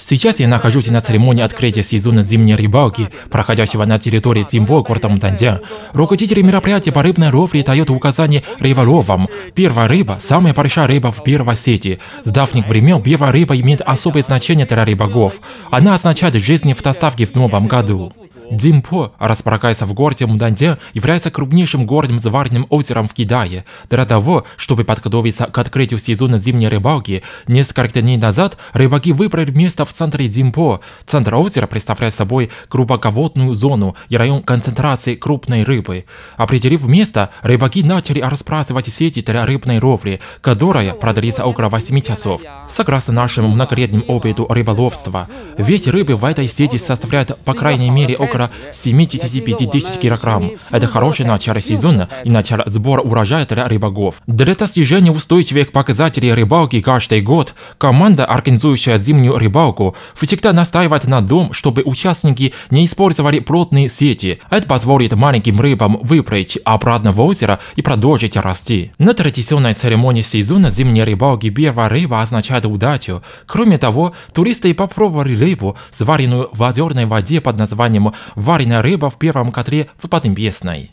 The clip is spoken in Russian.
Сейчас я нахожусь на церемонии открытия сезона зимней рыбалки, проходящего на территории Цимбо, города Мутандя. Руководители мероприятия по рыбной ловле дают указание рыболовам. Первая рыба – самая большая рыба в первой сети. С давних времен первая рыба имеет особое значение для рыбаков. Она означает жизнь в доставке в новом году. Димпо, располагаясь в городе Муданде, является крупнейшим горным-заварным озером в Китае. Для того, чтобы подготовиться к открытию сезона зимней рыбалки, несколько дней назад рыбаки выбрали место в центре Димпо. Центр озера представляет собой глубоководную зону и район концентрации крупной рыбы. Определив место, рыбаки начали расправивать сети для рыбной ровли, которая продлится около 8 часов. Согласно нашему многолетнему опыту рыболовства, ведь рыбы в этой сети составляют по крайней мере около около 75-10 килограмм. Это хорошее начало сезона и начало сбора урожая для рыбаков. Для достижения устойчивых показателей рыбалки каждый год команда, организующая зимнюю рыбалку, всегда настаивает на том, чтобы участники не использовали плотные сети. Это позволит маленьким рыбам выпрыгнуть обратно в озеро и продолжить расти. На традиционной церемонии сезона зимней рыбалки первая рыба означает удачу. Кроме того, туристы попробовали рыбу, сваренную в озерной воде под названием вареная рыба в первом котле в Поднебесной.